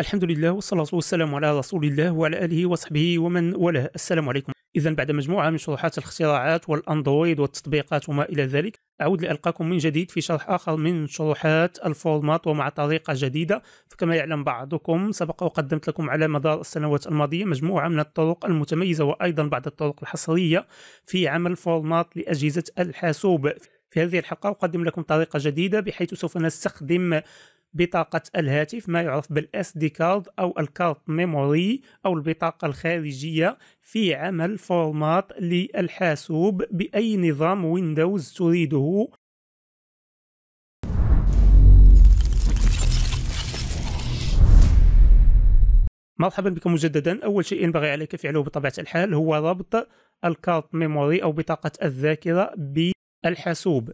الحمد لله والصلاة والسلام على رسول الله وعلى آله وصحبه ومن والاه السلام عليكم إذا بعد مجموعة من شروحات الاختراعات والأندرويد والتطبيقات وما إلى ذلك أعود لألقاكم من جديد في شرح آخر من شروحات الفورمات ومع طريقة جديدة فكما يعلم بعضكم سبق وقدمت لكم على مدار السنوات الماضية مجموعة من الطرق المتميزة وأيضا بعض الطرق الحصرية في عمل فورمات لأجهزة الحاسوب في هذه الحلقة أقدم لكم طريقة جديدة بحيث سوف نستخدم بطاقة الهاتف ما يعرف بالاس دي كارد أو الكارت ميموري أو البطاقة الخارجية في عمل فورمات للحاسوب بأي نظام ويندوز تريده مرحبا بكم مجددا اول شيء ينبغي عليك فعله بطبيعه الحال هو ربط الكارت ميموري او بطاقه الذاكره بالحاسوب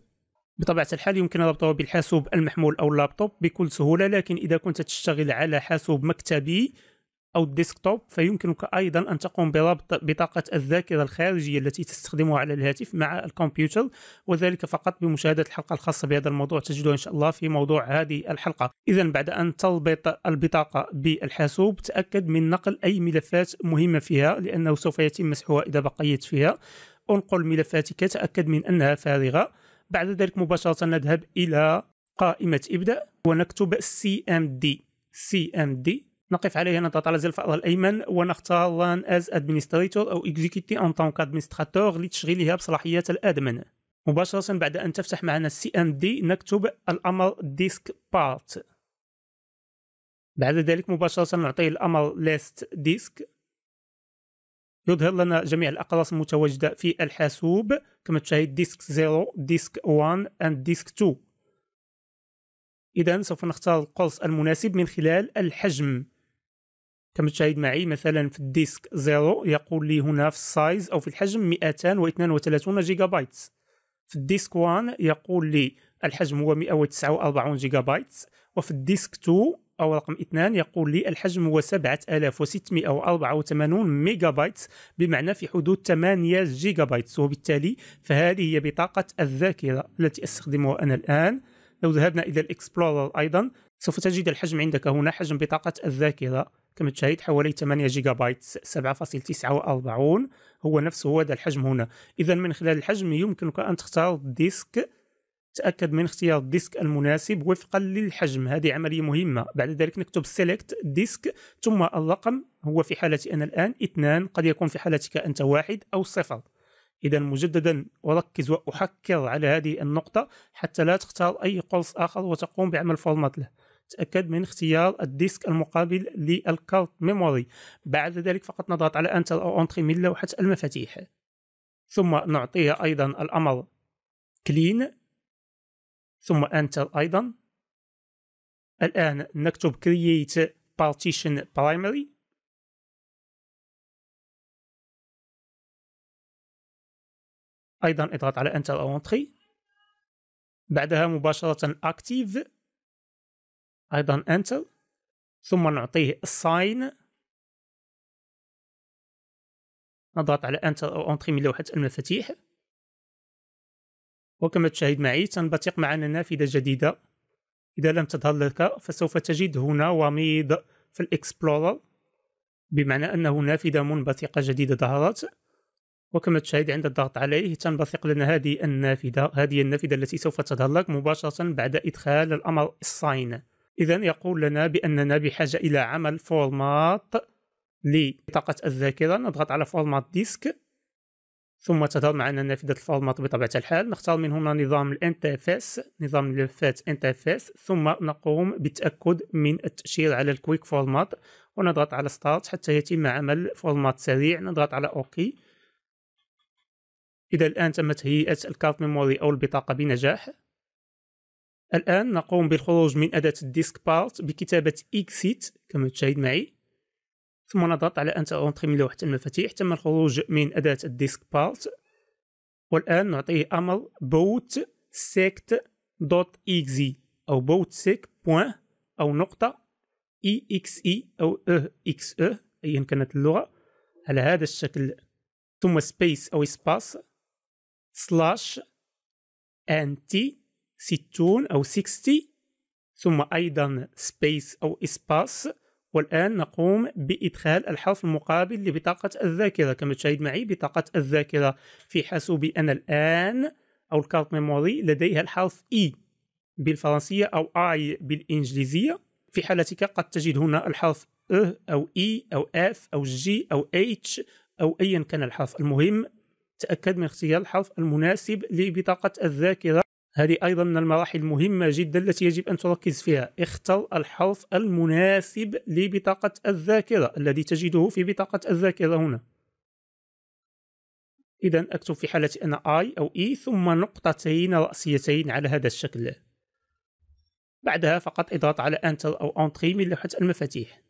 بطبيعة الحال يمكن ربطه بالحاسوب المحمول أو اللابتوب بكل سهولة لكن إذا كنت تشتغل على حاسوب مكتبي أو الديسكتوب فيمكنك أيضا أن تقوم بربط بطاقة الذاكرة الخارجية التي تستخدمها على الهاتف مع الكمبيوتر وذلك فقط بمشاهدة الحلقة الخاصة بهذا الموضوع تجدها إن شاء الله في موضوع هذه الحلقة إذا بعد أن تربط البطاقة بالحاسوب تأكد من نقل أي ملفات مهمة فيها لأنه سوف يتم مسحها إذا بقيت فيها انقل ملفاتك تأكد من أنها فارغة بعد ذلك مباشرة نذهب إلى قائمة إبدأ ونكتب CMD CMD نقف عليه نضغط على زر الفأر الأيمن ونختار Run as Administrator أو اكزيكيتي en tant qu'administrator لتشغيلها بصلاحية الأدمن مباشرة بعد أن تفتح معنا CMD نكتب الأمر Disk Part بعد ذلك مباشرة نعطيه الأمر List Disk يظهر لنا جميع الأقراص المتواجدة في الحاسوب كما تشاهد ديسك 0 ديسك 1 اند ديسك 2 إذا سوف نختار القرص المناسب من خلال الحجم كما تشاهد معي مثلا في الديسك 0 يقول لي هنا في السايز أو في الحجم 232 جيجا بايت في الديسك 1 يقول لي الحجم هو 149 جيجا بايت وفي الديسك 2 أو رقم اثنان يقول لي الحجم هو 7684 ميجا بايت بمعنى في حدود 8 جيجا بايت وبالتالي فهذه هي بطاقة الذاكرة التي أستخدمها أنا الآن لو ذهبنا إلى الإكسبلورر أيضا سوف تجد الحجم عندك هنا حجم بطاقة الذاكرة كما تشاهد حوالي 8 جيجا بايت 7.49 هو نفسه هذا الحجم هنا إذا من خلال الحجم يمكنك أن تختار ديسك تأكد من اختيار الديسك المناسب وفقا للحجم هذه عملية مهمة بعد ذلك نكتب select disk ثم الرقم هو في حالتي أنا الآن اثنان قد يكون في حالتك أنت واحد أو صفر إذا مجددا أركز وأحكر على هذه النقطة حتى لا تختار أي قرص آخر وتقوم بعمل فورمات له تأكد من اختيار الديسك المقابل للكارت ميموري بعد ذلك فقط نضغط على انتر أو أنتري من لوحة المفاتيح ثم نعطيها أيضا الأمر كلين ثم انتر ايضا الان نكتب create partition primary ايضا اضغط على انتر او انتري بعدها مباشره اكتيف ايضا انتر ثم نعطيه الساين نضغط على انتر او انتري من لوحه المفاتيح وكما تشاهد معي تنبثق معنا نافذة جديدة إذا لم تظهر لك فسوف تجد هنا وميض في الإكسبلورر بمعنى أنه نافذة منبثقة جديدة ظهرت وكما تشاهد عند الضغط عليه تنبثق لنا هذه النافذة هذه النافذة التي سوف تظهر لك مباشرة بعد إدخال الأمر الساين إذا يقول لنا بأننا بحاجة إلى عمل فورمات لبطاقة الذاكرة نضغط على فورمات ديسك ثم تظهر معنا نافذة الفورمات بطبيعة الحال نختار من هنا نظام الانترفيس نظام ملفات انترفيس ثم نقوم بالتأكد من التأشير على الكويك فورمات ونضغط على ستارت حتى يتم عمل فورمات سريع نضغط على اوكي إذا الآن تم تهيئة الكارت ميموري أو البطاقة بنجاح الآن نقوم بالخروج من أداة الديسك بارت بكتابة exit كما تشاهد معي ثم نضغط على انتر اونتري من لوحة المفاتيح تم الخروج من أداة الديسك بارت والآن نعطيه أمر بوت سيكت دوت إكزي أو بوت سيك بوان أو نقطة إي إكس إي أو اي إكس اي أيا كانت اللغة على هذا الشكل ثم سبيس أو سباس سلاش أنتي ستون أو سيكستي ثم أيضا سبيس أو إسباس والآن نقوم بإدخال الحرف المقابل لبطاقة الذاكرة كما تشاهد معي بطاقة الذاكرة في حاسوبي أنا الآن أو الكارت ميموري لديها الحرف إي e بالفرنسية أو I بالإنجليزية في حالتك قد تجد هنا الحرف E أو إي e أو إف أو جي أو إتش أو أيا كان الحرف المهم تأكد من اختيار الحرف المناسب لبطاقة الذاكرة هذه أيضا من المراحل المهمة جدا التي يجب أن تركز فيها اختر الحرف المناسب لبطاقة الذاكرة الذي تجده في بطاقة الذاكرة هنا إذا أكتب في حالة أنا I أو E ثم نقطتين رأسيتين على هذا الشكل بعدها فقط اضغط على Enter أو Entry من لوحة المفاتيح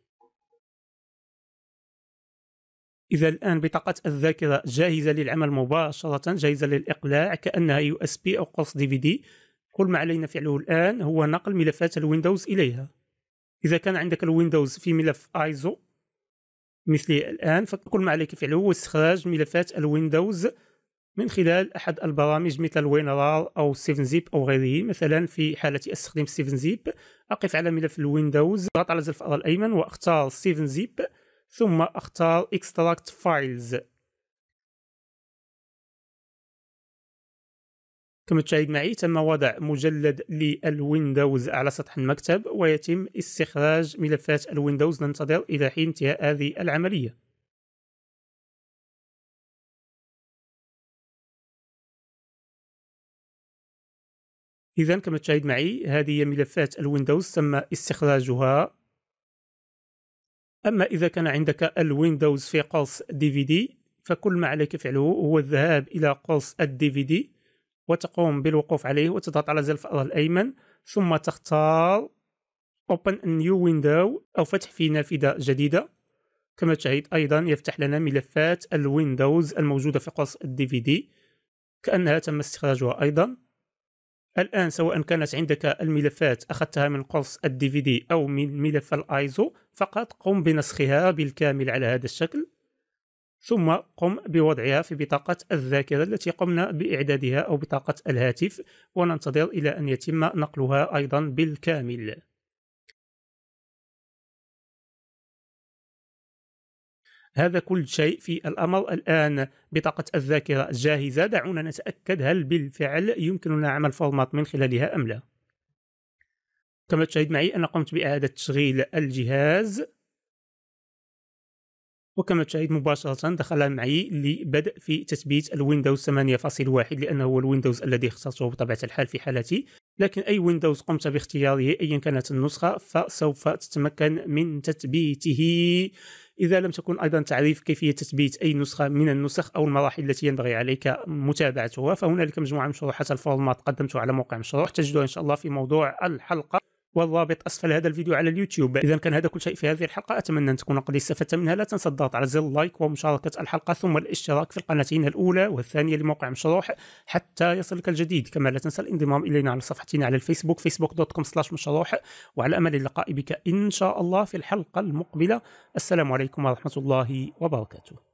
إذا الآن بطاقة الذاكرة جاهزة للعمل مباشرة جاهزة للإقلاع كأنها يو اس بي أو قرص دي في دي كل ما علينا فعله الآن هو نقل ملفات الويندوز إليها إذا كان عندك الويندوز في ملف ايزو مثلي الآن فكل ما عليك فعله هو استخراج ملفات الويندوز من خلال أحد البرامج مثل الوينرار أو 7 زيب أو غيره مثلا في حالة استخدام 7 زيب أقف على ملف الويندوز أضغط على زر الفأر الأيمن وأختار 7 زيب ثم أختار Extract Files كما تشاهد معي تم وضع مجلد للويندوز على سطح المكتب ويتم استخراج ملفات الويندوز ننتظر إلى حين انتهاء هذه العملية إذا كما تشاهد معي هذه ملفات الويندوز تم استخراجها أما إذا كان عندك الويندوز في قوس دي في دي فكل ما عليك فعله هو الذهاب إلى قوس الدي في دي وتقوم بالوقوف عليه وتضغط على زر الأيمن ثم تختار Open a new window أو فتح في نافذة جديدة كما تشاهد أيضا يفتح لنا ملفات الويندوز الموجودة في قوس الدي في دي كأنها تم استخراجها أيضا الآن سواء كانت عندك الملفات أخذتها من قرص الدي في دي أو من ملف الآيزو فقط قم بنسخها بالكامل على هذا الشكل ثم قم بوضعها في بطاقة الذاكرة التي قمنا بإعدادها أو بطاقة الهاتف وننتظر إلى أن يتم نقلها أيضا بالكامل هذا كل شيء في الأمر الآن بطاقة الذاكرة جاهزة دعونا نتأكد هل بالفعل يمكننا عمل فورمات من خلالها أم لا كما تشاهد معي أنا قمت بإعادة تشغيل الجهاز وكما تشاهد مباشرة دخل معي لبدء في تثبيت الويندوز 8.1 لأنه هو الويندوز الذي اخترته بطبيعة الحال في حالتي لكن أي ويندوز قمت باختياره أيا كانت النسخة فسوف تتمكن من تثبيته إذا لم تكن أيضا تعريف كيفية تثبيت أي نسخة من النسخ أو المراحل التي ينبغي عليك متابعتها فهنالك مجموعة من شروحات الفورمات قدمتها على موقع مشروح تجدها إن شاء الله في موضوع الحلقة والرابط اسفل هذا الفيديو على اليوتيوب اذا كان هذا كل شيء في هذه الحلقه اتمنى ان تكونوا قد استفدت منها لا تنسى الضغط على زر اللايك ومشاركه الحلقه ثم الاشتراك في القناتين الاولى والثانيه لموقع مشروح حتى يصلك الجديد كما لا تنسى الانضمام الينا على صفحتنا على الفيسبوك facebook.com مشروح وعلى امل اللقاء بك ان شاء الله في الحلقه المقبله السلام عليكم ورحمه الله وبركاته